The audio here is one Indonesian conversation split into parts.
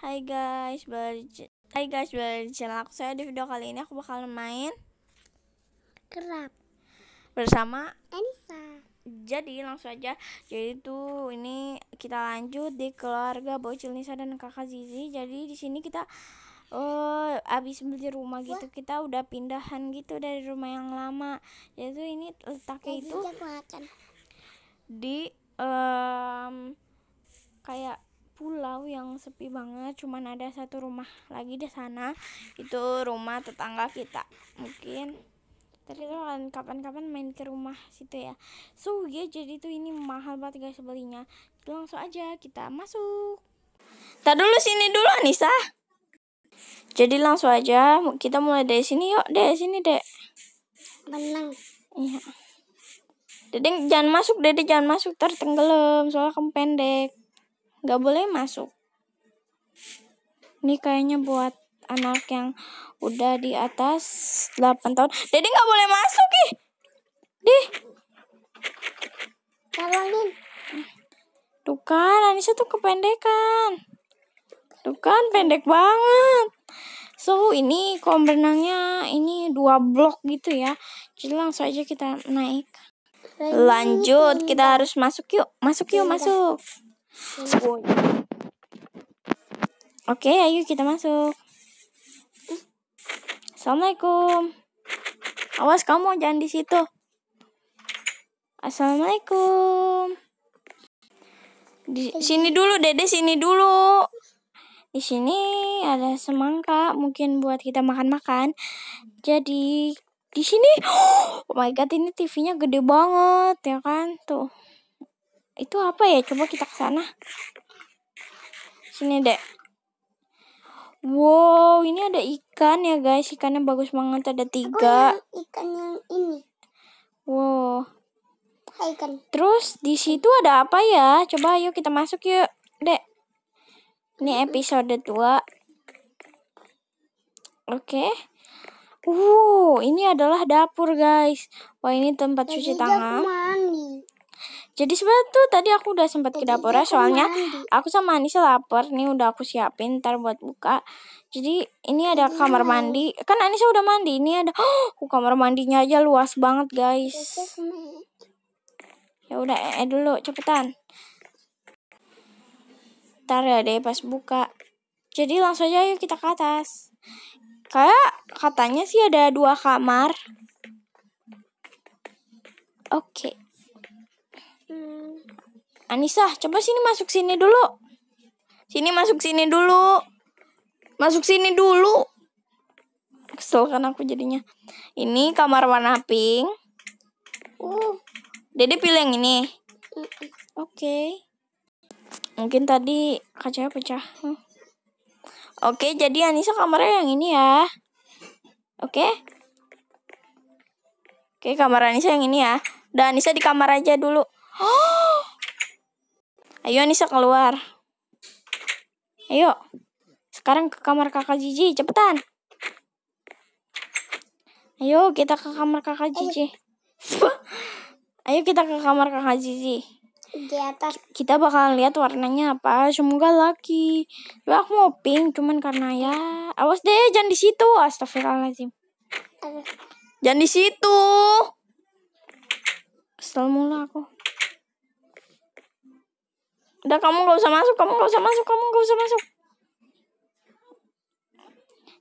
Hai guys, ber Hai guys, aku. saya di video kali ini aku bakal main kerap bersama Anissa. Jadi langsung aja. Jadi tuh ini kita lanjut di keluarga Bocil Nisa dan Kakak Zizi. Jadi di sini kita uh, eh, abis beli rumah gitu Wah. kita udah pindahan gitu dari rumah yang lama. Jadi tuh ini letaknya itu di um, kayak pulau yang sepi banget cuman ada satu rumah lagi di sana itu rumah tetangga kita mungkin tadi kan kapan-kapan main ke rumah situ ya so ya jadi tuh ini mahal banget guys belinya itu langsung aja kita masuk tak dulu sini dulu Anissa jadi langsung aja kita mulai dari sini yuk deh sini dek menang iya jadi jangan masuk, Dede jangan masuk, tertenggelam soalnya kamu pendek nggak boleh masuk. Ini kayaknya buat anak yang udah di atas 8 tahun. jadi nggak boleh masuk ih. Di. Tolongin. Tuh kan, Anissa tuh kependekan. Tuh kan, pendek banget. So, ini kolam renangnya ini dua blok gitu ya. Jadi langsung aja kita naik. Lanjut, kita harus masuk yuk. Masuk yuk, iya, masuk. Oke, ayo kita masuk. Assalamualaikum. Awas kamu jangan di situ. Assalamualaikum. Di sini dulu, Dede sini dulu. Di sini ada semangka, mungkin buat kita makan-makan. Jadi di sini, oh my god, ini TV-nya gede banget ya kan? Tuh itu apa ya coba kita ke sana sini deh wow ini ada ikan ya guys ikannya bagus banget ada tiga ikan yang ini wow ikan terus di situ ada apa ya coba yuk kita masuk yuk dek ini episode 2 oke okay. Wow, ini adalah dapur guys. Wah, ini tempat Jadi cuci tangan. Jadi sebenarnya tuh tadi aku udah sempat ke dapur ya, soalnya aku sama Anissa lapar. Nih udah aku siapin ntar buat buka. Jadi ini ada kamar mandi. Kan Anissa udah mandi. Ini ada oh, kamar mandinya aja luas banget, guys. Ya udah eh, -e dulu cepetan. Ntar ya deh pas buka. Jadi langsung aja yuk kita ke atas. Kayak katanya sih ada dua kamar. Oke. Okay. Anissa, coba sini masuk sini dulu. Sini masuk sini dulu. Masuk sini dulu. Kesel kan aku jadinya. Ini kamar warna pink. Uh, Dede pilih yang ini. Oke. Okay. Mungkin tadi kacanya pecah. Hmm. Oke, okay, jadi Anissa kamarnya yang ini ya. Oke. Okay? Oke, okay, kamar Anissa yang ini ya. Dan Anissa di kamar aja dulu. Oh. Ayo Anissa keluar. Ayo. Sekarang ke kamar kakak Jiji, cepetan. Ayo kita ke kamar kakak Jiji. Ayo kita ke kamar kakak Jiji. Di atas. Kita bakalan lihat warnanya apa. Semoga laki. Coba aku mau pink, cuman karena ya. Awas deh, jangan di situ. Astagfirullahaladzim. Jangan di situ. Kesel mulu aku. Udah kamu gak usah masuk, kamu gak usah masuk, kamu gak usah masuk.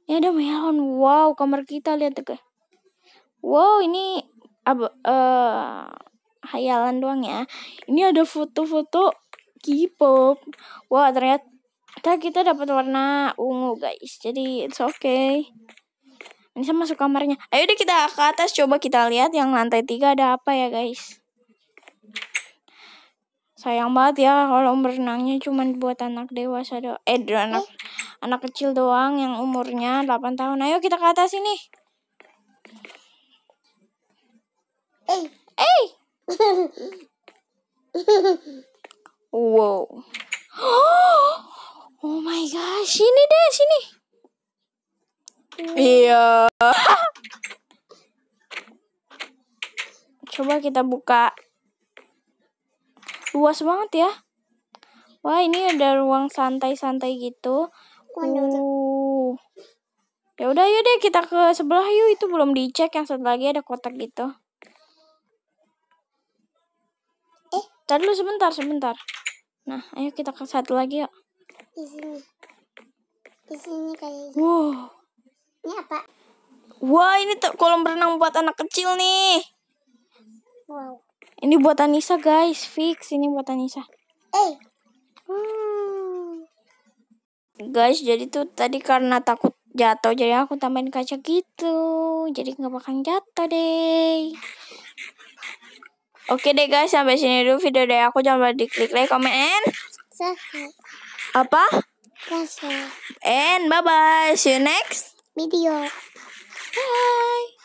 ya ada melon. Wow, kamar kita lihat deh. Wow, ini apa uh, eh, hayalan doang ya. Ini ada foto-foto K-pop. wow, ternyata kita dapat warna ungu, guys. Jadi it's okay. Ini saya masuk kamarnya. Ayo deh kita ke atas coba kita lihat yang lantai tiga ada apa ya, guys sayang banget ya kalau berenangnya cuma buat anak dewasa do eh do, anak eh. anak kecil doang yang umurnya 8 tahun ayo kita ke atas ini eh eh wow oh my gosh sini deh sini iya coba kita buka luas banget ya wah ini ada ruang santai-santai gitu uh ya udah ya deh kita ke sebelah yuk itu belum dicek yang satu lagi ada kotak gitu eh tadi lu sebentar sebentar nah ayo kita ke satu lagi yuk di sini di sini kayak wow ini apa wah ini kolam renang buat anak kecil nih wow ini buat Anissa guys, fix ini buat Anissa. Eh. Hmm. Guys, jadi tuh tadi karena takut jatuh jadi aku tambahin kaca gitu. Jadi nggak bakal jatuh deh. Oke deh guys, sampai sini dulu video dari aku. Jangan lupa diklik like, comment, and... Apa? Subscribe. And bye-bye. See you next video. Bye.